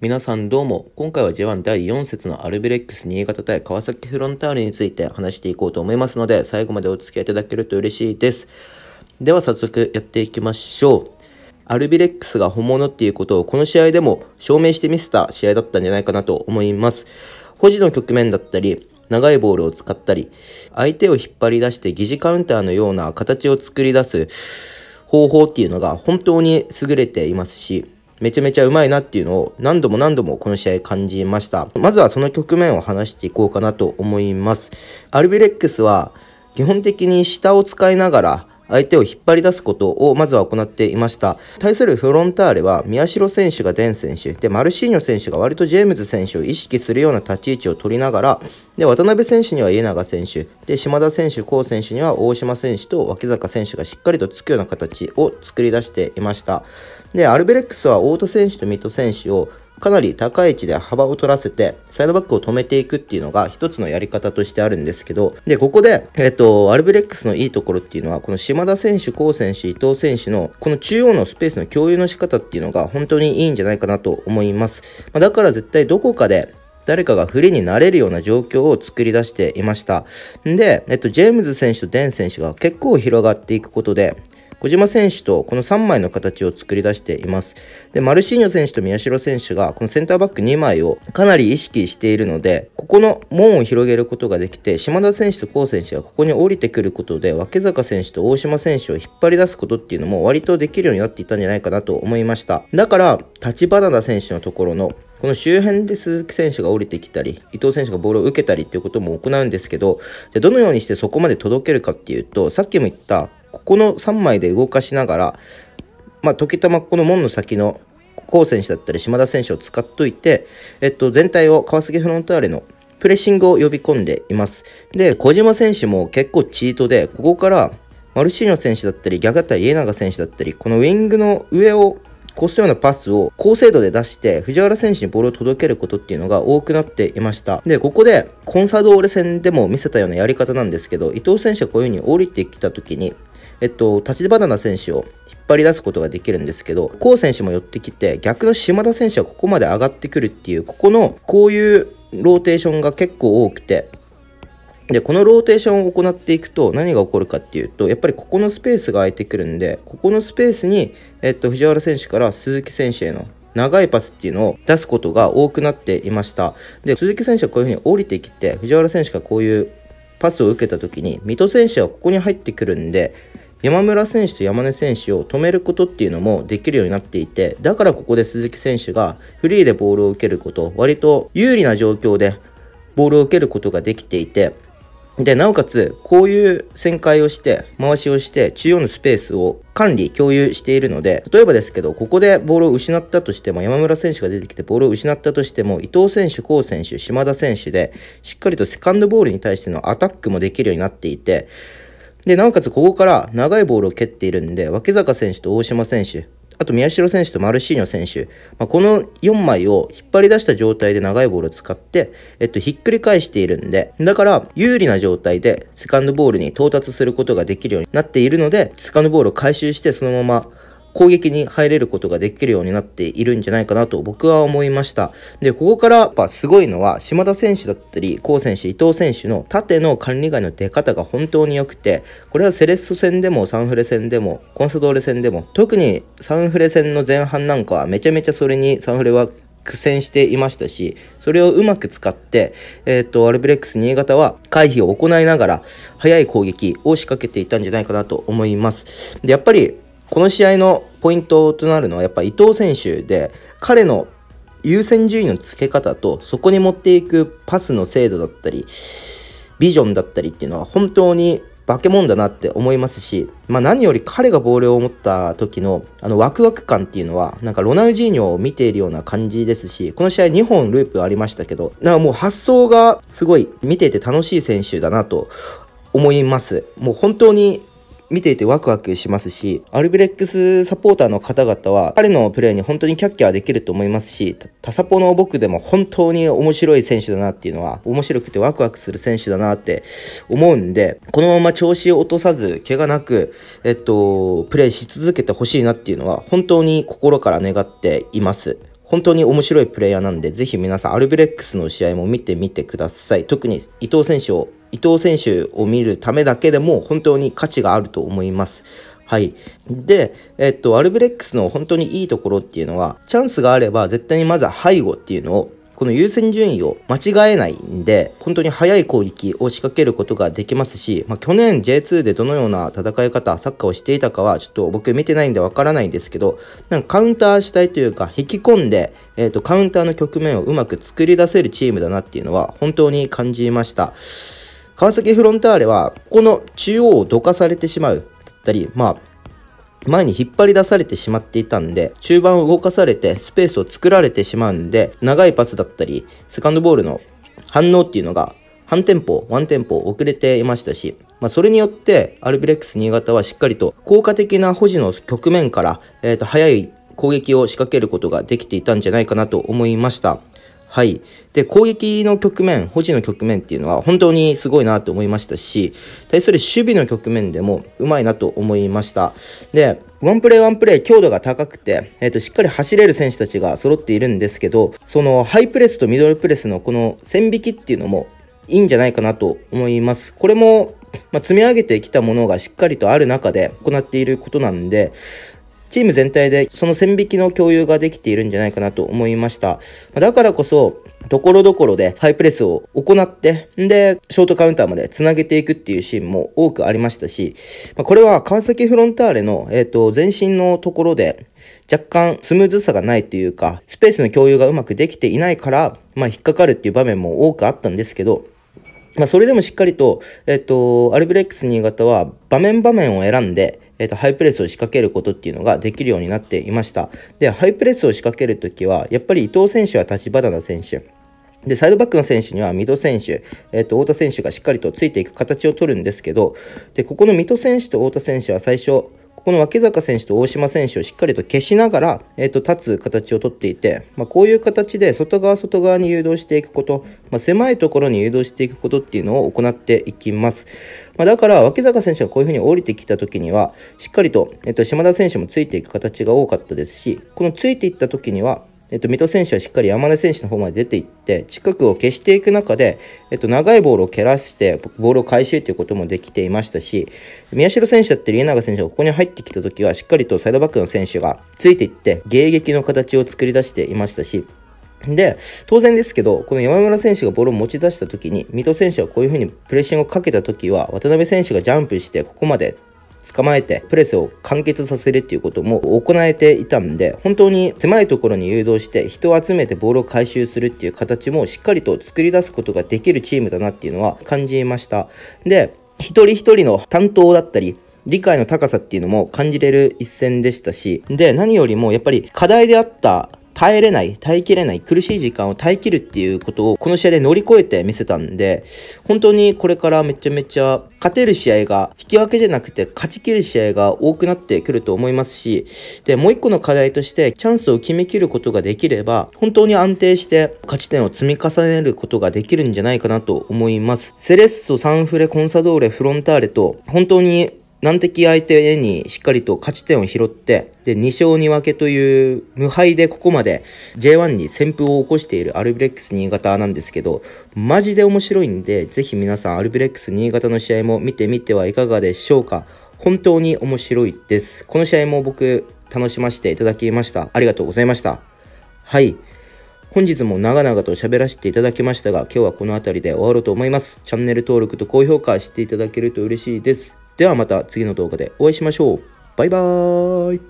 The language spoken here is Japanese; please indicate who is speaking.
Speaker 1: 皆さんどうも、今回は J1 第4節のアルビレックス新潟対川崎フロンターレについて話していこうと思いますので、最後までお付き合いいただけると嬉しいです。では早速やっていきましょう。アルビレックスが本物っていうことをこの試合でも証明してみせた試合だったんじゃないかなと思います。保持の局面だったり、長いボールを使ったり、相手を引っ張り出して疑似カウンターのような形を作り出す方法っていうのが本当に優れていますし、めちゃめちゃうまいなっていうのを何度も何度もこの試合感じました。まずはその局面を話していこうかなと思います。アルビレックスは基本的に下を使いながら相手を引っ張り出すことをまずは行っていました。対するフロンターレは、宮代選手がデン選手、で、マルシーニョ選手が割とジェームズ選手を意識するような立ち位置を取りながら、で、渡辺選手には家長選手、で、島田選手、高選手には大島選手と脇坂選手がしっかりとつくような形を作り出していました。で、アルベレックスは太田選手と水戸選手をかなり高い位置で幅を取らせて、サイドバックを止めていくっていうのが一つのやり方としてあるんですけど、で、ここで、えっと、アルブレックスのいいところっていうのは、この島田選手、コウ選手、伊藤選手の、この中央のスペースの共有の仕方っていうのが本当にいいんじゃないかなと思います。まあ、だから絶対どこかで、誰かが不利になれるような状況を作り出していました。で、えっと、ジェームズ選手とデン選手が結構広がっていくことで、小島選手とこの3枚の形を作り出しています。で、マルシーニョ選手と宮代選手がこのセンターバック2枚をかなり意識しているので、ここの門を広げることができて、島田選手と甲選手がここに降りてくることで、脇坂選手と大島選手を引っ張り出すことっていうのも割とできるようになっていたんじゃないかなと思いました。だから、立花選手のところのこの周辺で鈴木選手が降りてきたり、伊藤選手がボールを受けたりっていうことも行うんですけど、じゃどのようにしてそこまで届けるかっていうと、さっきも言ったここの3枚で動かしながら、まあ、時たまここの門の先の高選手だったり島田選手を使っといて、えっと、全体を川崎フロンターレのプレッシングを呼び込んでいます。で、小島選手も結構チートで、ここからマルシーノ選手だったり、ギャガタイ・家長選手だったり、このウィングの上を越すようなパスを高精度で出して藤原選手にボールを届けることっていうのが多くなっていましたでここでコンサドーレ戦でも見せたようなやり方なんですけど伊藤選手がこういう風に降りてきた時にえっと、立ちバナナ選手を引っ張り出すことができるんですけど、コウ選手も寄ってきて、逆の島田選手はここまで上がってくるっていう、ここの、こういうローテーションが結構多くて、で、このローテーションを行っていくと何が起こるかっていうと、やっぱりここのスペースが空いてくるんで、ここのスペースに、えっと、藤原選手から鈴木選手への長いパスっていうのを出すことが多くなっていました。で、鈴木選手はこういうふうに降りてきて、藤原選手がこういうパスを受けた時に、水戸選手はここに入ってくるんで、山村選手と山根選手を止めることっていうのもできるようになっていてだからここで鈴木選手がフリーでボールを受けること割と有利な状況でボールを受けることができていてでなおかつこういう旋回をして回しをして中央のスペースを管理共有しているので例えばですけどここでボールを失ったとしても山村選手が出てきてボールを失ったとしても伊藤選手、甲選手、島田選手でしっかりとセカンドボールに対してのアタックもできるようになっていてで、なおかつここから長いボールを蹴っているんで、脇坂選手と大島選手、あと宮代選手とマルシーニョ選手、まあ、この4枚を引っ張り出した状態で長いボールを使って、えっと、ひっくり返しているんで、だから有利な状態でセカンドボールに到達することができるようになっているので、セカンドボールを回収してそのまま攻撃に入れることができるようになっているんじゃないかなと僕は思いました。で、ここからやっぱすごいのは島田選手だったり、ウ選手、伊藤選手の縦の管理外の出方が本当に良くて、これはセレッソ戦でもサンフレ戦でもコンサドーレ戦でも、特にサンフレ戦の前半なんかはめちゃめちゃそれにサンフレは苦戦していましたし、それをうまく使って、えっ、ー、と、アルブレックス新潟は回避を行いながら、速い攻撃を仕掛けていたんじゃないかなと思います。で、やっぱり、この試合のポイントとなるのはやっぱ伊藤選手で彼の優先順位のつけ方とそこに持っていくパスの精度だったりビジョンだったりっていうのは本当に化け物だなって思いますし、まあ、何より彼がボールを持った時のあのワクワク感っていうのはなんかロナウジーニョを見ているような感じですしこの試合2本ループありましたけどなんかもう発想がすごい見ていて楽しい選手だなと思いますもう本当に見ていてワクワクしますし、アルビレックスサポーターの方々は、彼のプレーに本当にキャッキャーできると思いますし、タサポの僕でも本当に面白い選手だなっていうのは、面白くてワクワクする選手だなって思うんで、このまま調子を落とさず、怪我なく、えっと、プレーし続けてほしいなっていうのは、本当に心から願っています。本当に面白いプレイヤーなんで、ぜひ皆さん、アルビレックスの試合も見てみてください。特に伊藤選手を伊藤選手を見るためだけでも本当に価値があると思います。はい。で、えっと、アルブレックスの本当にいいところっていうのは、チャンスがあれば絶対にまずは背後っていうのを、この優先順位を間違えないんで、本当に速い攻撃を仕掛けることができますし、まあ、去年 J2 でどのような戦い方、サッカーをしていたかは、ちょっと僕見てないんでわからないんですけど、なんかカウンター主体というか、引き込んで、えっと、カウンターの局面をうまく作り出せるチームだなっていうのは、本当に感じました。川崎フロンターレは、この中央をどかされてしまうだったり、まあ、前に引っ張り出されてしまっていたんで、中盤を動かされてスペースを作られてしまうんで、長いパスだったり、セカンドボールの反応っていうのが、半テンポ、ワンテンポ遅れていましたし、まあ、それによって、アルビレックス新潟はしっかりと効果的な保持の局面から、えっ、ー、と、早い攻撃を仕掛けることができていたんじゃないかなと思いました。はい。で、攻撃の局面、保持の局面っていうのは本当にすごいなと思いましたし、対する守備の局面でもうまいなと思いました。で、ワンプレーワンプレー強度が高くて、えっ、ー、と、しっかり走れる選手たちが揃っているんですけど、そのハイプレスとミドルプレスのこの線引きっていうのもいいんじゃないかなと思います。これも、まあ、積み上げてきたものがしっかりとある中で行っていることなんで、チーム全体でその線引きの共有ができているんじゃないかなと思いました。だからこそ、ところどころでハイプレスを行って、んで、ショートカウンターまで繋げていくっていうシーンも多くありましたし、まあ、これは川崎フロンターレの、えっ、ー、と、前身のところで、若干スムーズさがないというか、スペースの共有がうまくできていないから、まあ、引っかかるっていう場面も多くあったんですけど、まあ、それでもしっかりと、えっ、ー、と、アルブレックス新潟は場面場面を選んで、えっ、ー、と、ハイプレスを仕掛けることっていうのができるようになっていました。で、ハイプレスを仕掛けるときは、やっぱり伊藤選手は立花選手。で、サイドバックの選手には、水戸選手、えっ、ー、と、太田選手がしっかりとついていく形を取るんですけど、で、ここの水戸選手と太田選手は最初、ここの脇坂選手と大島選手をしっかりと消しながら、えー、と立つ形をとっていて、まあ、こういう形で外側外側に誘導していくこと、まあ、狭いところに誘導していくことっていうのを行っていきます。まあ、だから脇坂選手がこういうふうに降りてきた時にはしっかりと,、えー、と島田選手もついていく形が多かったですしこのついていった時にはえっと、水戸選手はしっかり山根選手の方まで出ていって、近くを消していく中で、えっと、長いボールを蹴らして、ボールを回収ということもできていましたし、宮代選手だったり、家永選手がここに入ってきた時は、しっかりとサイドバックの選手がついていって、迎撃の形を作り出していましたし、で、当然ですけど、この山村選手がボールを持ち出した時に、水戸選手はこういうふうにプレッシングをかけた時は、渡辺選手がジャンプして、ここまで捕まえてプレスを完結させるっていうことも行えていたんで本当に狭いところに誘導して人を集めてボールを回収するっていう形もしっかりと作り出すことができるチームだなっていうのは感じましたで一人一人の担当だったり理解の高さっていうのも感じれる一戦でしたしで何よりもやっぱり課題であった耐えれない、耐えきれない、苦しい時間を耐えきるっていうことをこの試合で乗り越えて見せたんで、本当にこれからめちゃめちゃ勝てる試合が引き分けじゃなくて勝ちきる試合が多くなってくると思いますし、で、もう一個の課題としてチャンスを決めきることができれば、本当に安定して勝ち点を積み重ねることができるんじゃないかなと思います。セレッソ、サンフレ、コンサドーレ、フロンターレと、本当に難敵相手にしっかりと勝ち点を拾って、で、2勝2分けという無敗でここまで J1 に旋風を起こしているアルブレックス新潟なんですけど、マジで面白いんで、ぜひ皆さんアルブレックス新潟の試合も見てみてはいかがでしょうか。本当に面白いです。この試合も僕、楽しませていただきました。ありがとうございました。はい。本日も長々と喋らせていただきましたが、今日はこの辺りで終わろうと思います。チャンネル登録と高評価していただけると嬉しいです。ではまた次の動画でお会いしましょう。バイバーイ